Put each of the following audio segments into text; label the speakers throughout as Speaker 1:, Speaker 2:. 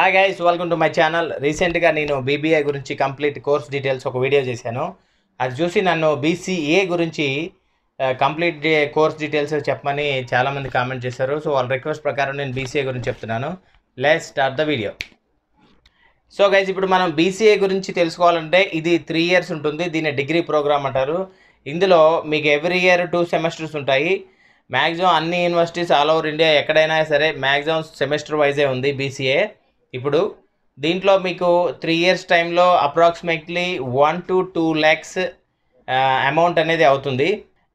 Speaker 1: hi guys welcome to my channel రీసెంట్గా నేను BBA గురించి కంప్లీట్ కోర్స్ డీటెయిల్స్ ఒక వీడియో చేశాను అది చూసి నన్ను బీసీఏ గురించి కంప్లీట్ కోర్స్ డీటెయిల్స్ చెప్పమని చాలామంది కామెంట్ చేశారు సో వాళ్ళ రిక్వెస్ట్ ప్రకారం నేను బీసీఏ గురించి చెప్తున్నాను let start the video so guys ఇప్పుడు మనం బీసీఏ గురించి తెలుసుకోవాలంటే ఇది త్రీ ఇయర్స్ ఉంటుంది దీని డిగ్రీ ప్రోగ్రామ్ అంటారు ఇందులో మీకు ఎవ్రీ ఇయర్ టూ సెమెస్టర్స్ ఉంటాయి మ్యాక్సిమం అన్ని యూనివర్సిటీస్ ఆల్ ఓవర్ ఇండియా ఎక్కడైనా సరే మ్యాక్సిమం సెమిస్టర్ వైజే ఉంది బీసీఏ ఇప్పుడు దీంట్లో మీకు త్రీ ఇయర్స్ టైంలో approximately one to two lakhs amount అనేది అవుతుంది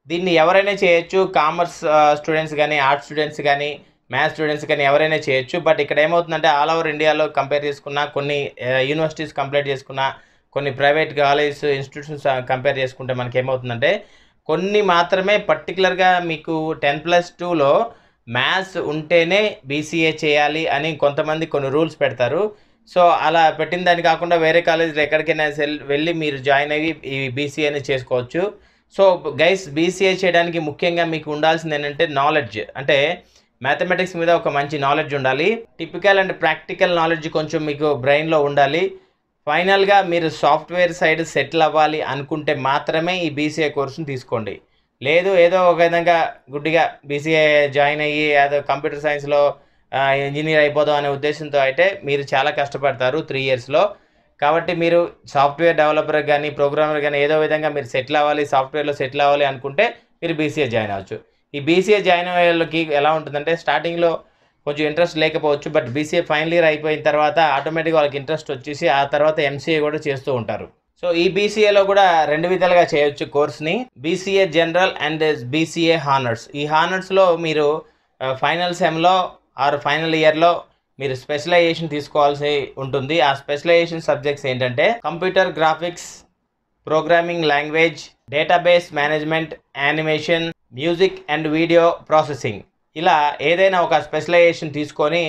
Speaker 1: దీన్ని ఎవరైనా చేయొచ్చు కామర్స్ స్టూడెంట్స్ కానీ ఆర్ట్స్ స్టూడెంట్స్ కానీ మ్యాథ్స్ స్టూడెంట్స్ కానీ ఎవరైనా చేయొచ్చు బట్ ఇక్కడ ఏమవుతుందంటే ఆల్ ఓవర్ ఇండియాలో కంపేర్ చేసుకున్న కొన్ని యూనివర్సిటీస్ కంప్లీట్ చేసుకున్న కొన్ని ప్రైవేట్ కాలేజెస్ ఇన్స్టిట్యూషన్స్ కంపేర్ చేసుకుంటే మనకి ఏమవుతుందంటే కొన్ని మాత్రమే పర్టికులర్గా మీకు టెన్ ప్లస్ టూలో మ్యాథ్స్ ఉంటేనే బీసీఏ చేయాలి అని కొంతమంది కొన్ని రూల్స్ పెడతారు సో అలా పెట్టిన దాన్ని కాకుండా వేరే కాలేజీలో ఎక్కడికైనా వెళ్ళి మీరు జాయిన్ అయ్యి ఈ బీసీఏని చేసుకోవచ్చు సో గైస్ బీసీఏ చేయడానికి ముఖ్యంగా మీకు ఉండాల్సింది ఏంటంటే నాలెడ్జ్ అంటే మ్యాథమెటిక్స్ మీద ఒక మంచి నాలెడ్జ్ ఉండాలి టిపికల్ అండ్ ప్రాక్టికల్ నాలెడ్జ్ కొంచెం మీకు బ్రెయిన్లో ఉండాలి ఫైనల్గా మీరు సాఫ్ట్వేర్ సైడ్ సెటిల్ అవ్వాలి అనుకుంటే మాత్రమే ఈ బీసీఏ కోర్సును తీసుకోండి లేదు ఏదో ఒక విధంగా గుడ్డిగా బీసీఏ జాయిన్ అయ్యి అదో కంప్యూటర్ సైన్స్లో ఇంజనీర్ అయిపోదాం అనే ఉద్దేశంతో అయితే మీరు చాలా కష్టపడతారు త్రీ ఇయర్స్లో కాబట్టి మీరు సాఫ్ట్వేర్ డెవలపర్ కానీ ప్రోగ్రామర్ కానీ ఏదో విధంగా మీరు సెటిల్ అవ్వాలి సాఫ్ట్వేర్లో సెటిల్ అవ్వాలి అనుకుంటే మీరు బీసీఏ జాయిన్ అవ్వచ్చు ఈ బీసీఏ జాయిన్ అయ్యేళ్ళకి ఎలా ఉంటుందంటే స్టార్టింగ్లో కొంచెం ఇంట్రెస్ట్ లేకపోవచ్చు బట్ బీసీఏ ఫైనల్ ఇయర్ అయిపోయిన తర్వాత ఆటోమేటిక్గా వాళ్ళకి ఇంట్రెస్ట్ వచ్చేసి ఆ తర్వాత ఎంసీఏ కూడా చేస్తూ ఉంటారు సో ఈ బీసీఏలో కూడా రెండు విధాలుగా చేయొచ్చు కోర్స్ని BCA general and BCA honours ఈ హానర్స్లో మీరు ఫైనల్ సెమ్లో ఆర్ ఫైనల్ ఇయర్లో మీరు స్పెషలైజేషన్ తీసుకోవాల్సి ఉంటుంది ఆ స్పెషలైజేషన్ సబ్జెక్ట్స్ ఏంటంటే computer graphics programming language database management animation music and video processing ఇలా ఏదైనా ఒక స్పెషలైజేషన్ తీసుకొని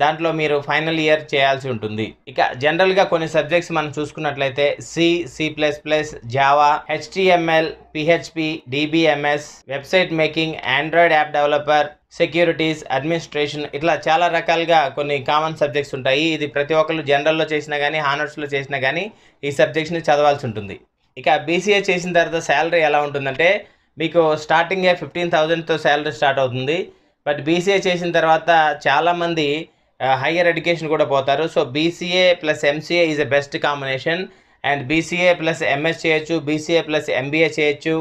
Speaker 1: దాంట్లో మీరు ఫైనల్ ఇయర్ చేయాల్సి ఉంటుంది ఇక జనరల్గా కొన్ని సబ్జెక్ట్స్ మనం చూసుకున్నట్లయితే C C plus plus Java HTML PHP DBMS website making Android app developer securities administration ఇట్లా చాలా రకాలుగా కొన్ని కామన్ సబ్జెక్ట్స్ ఉంటాయి ఇది ప్రతి ఒక్కరు జనరల్లో చేసినా కానీ హానర్స్లో చేసినా కానీ ఈ సబ్జెక్ట్స్ని చదవాల్సి ఉంటుంది ఇక బీసీఏ చేసిన తర్వాత శాలరీ ఎలా ఉంటుందంటే మీకు స్టార్టింగే ఫిఫ్టీన్ థౌజండ్తో శాలరీ స్టార్ట్ అవుతుంది బట్ బీసీఏ చేసిన తర్వాత చాలామంది హయ్యర్ ఎడ్యుకేషన్ కూడా పోతారు so BCA plus MCA is a best combination and BCA plus MS చేయొచ్చు బీసీఏ ప్లస్ ఎంబీఏ చేయొచ్చు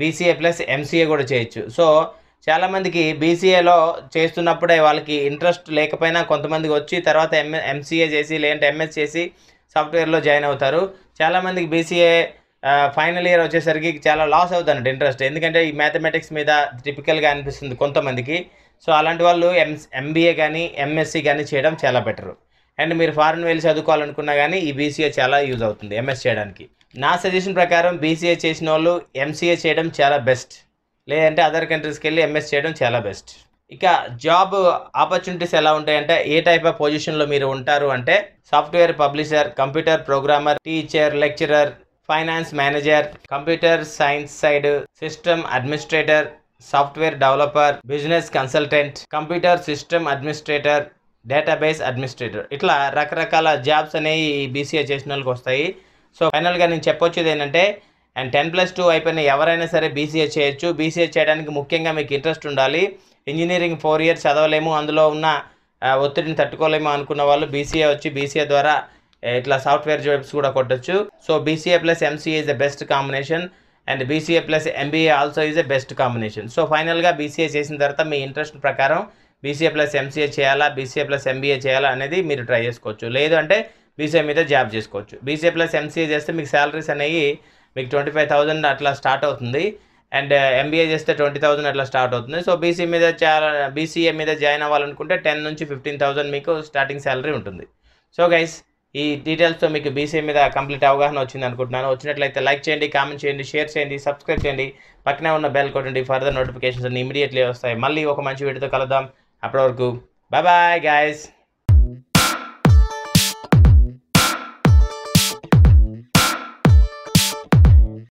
Speaker 1: బీసీఏ ప్లస్ ఎంసీఏ కూడా చేయొచ్చు సో చాలామందికి బీసీఏలో చేస్తున్నప్పుడే వాళ్ళకి ఇంట్రెస్ట్ లేకపోయినా కొంతమందికి వచ్చి తర్వాత ఎంఎ ఎంసీఏ చేసి లేదంటే ఎంఎస్ చేసి సాఫ్ట్వేర్లో జాయిన్ అవుతారు చాలామందికి బీసీఏ ఫైనల్ ఇయర్ వచ్చేసరికి చాలా లాస్ అవుతానంట ఇంట్రెస్ట్ ఎందుకంటే ఈ మ్యాథమెటిక్స్ మీద టిపికల్గా అనిపిస్తుంది కొంతమందికి సో అలాంటి వాళ్ళు ఎం ఎంబీఏ కానీ ఎంఎస్సి కానీ చేయడం చాలా బెటర్ అండ్ మీరు ఫారెన్ వెళ్ళి చదువుకోవాలనుకున్నా కానీ ఈ బీసీఏ చాలా యూజ్ అవుతుంది ఎంఎస్ చేయడానికి నా సజెషన్ ప్రకారం బీసీఏ చేసిన వాళ్ళు ఎంసీఏ చేయడం చాలా బెస్ట్ లేదంటే అదర్ కంట్రీస్కి వెళ్ళి ఎంఎస్ చేయడం చాలా బెస్ట్ ఇక జాబ్ ఆపర్చునిటీస్ ఎలా ఉంటాయంటే ఏ టైప్ ఆఫ్ పొజిషన్లో మీరు ఉంటారు అంటే software publisher computer programmer teacher lecturer finance manager computer science side system administrator software developer business consultant computer system administrator database administrator ఇట్లా రకరకాల జాబ్స్ అనేవి బీసీఏ చేసిన వాళ్ళకి వస్తాయి సో ఫైనల్గా నేను చెప్పొచ్చేది ఏంటంటే అండ్ టెన్ ప్లస్ టూ అయిపోయిన ఎవరైనా సరే బీసీఏ చేయొచ్చు బీసీఏ చేయడానికి ముఖ్యంగా మీకు ఇంట్రెస్ట్ ఉండాలి ఇంజనీరింగ్ ఫోర్ ఇయర్స్ చదవలేము అందులో ఉన్న ఒత్తిడిని తట్టుకోలేము అనుకున్న వాళ్ళు బీసీఏ వచ్చి బీసీఏ ద్వారా ఇట్లా సాఫ్ట్వేర్ జాబ్స్ కూడా కొట్టచ్చు so BCA plus MCA is the best combination and BCA plus MBA also is a best combination so ఫైనల్గా బీసీఏ చేసిన తర్వాత మీ ఇంట్రెస్ట్ ప్రకారం బీసీఏ ప్లస్ ఎంసీఏ చేయాలా బీసీఏ ప్లస్ ఎంబీఏ చేయాలా అనేది మీరు ట్రై చేసుకోవచ్చు లేదు అంటే బీసీఏ మీద జాబ్ చేసుకోవచ్చు బీసీఏ ప్లస్ ఎంసీఏ చేస్తే మీకు శాలరీస్ అనేవి మీకు ట్వంటీ ఫైవ్ థౌసండ్ అట్లా స్టార్ట్ అవుతుంది అండ్ ఎంబీఏ చేస్తే ట్వంటీ థౌజండ్ అట్లా స్టార్ట్ అవుతుంది సో బీసీ మీద చాలా బీసీఏ మీద జాయిన్ అవ్వాలనుకుంటే టెన్ నుంచి ఫిఫ్టీన్ థౌజండ్ మీకు స్టార్టింగ్ శాలరీ ఉంటుంది సో గైస్ ఈ డీటెయిల్స్తో మీకు బీసీఏ మీద కంప్లీట్ అవగాహన వచ్చింది అనుకుంటున్నాను వచ్చినట్లయితే లైక్ చేయండి కామెంట్ చేయండి షేర్ చేయండి సబ్స్క్రైబ్ చేయండి పక్కనే ఉన్న బెల్ కొట్టండి ఫర్దర్ నోటిఫికేషన్స్ అన్ని ఇమీడియట్లీ వస్తాయి మళ్ళీ ఒక మంచి వీడియోతో కలుద్దాం అప్పటి వరకు బాయ్ బాయ్ గాయస్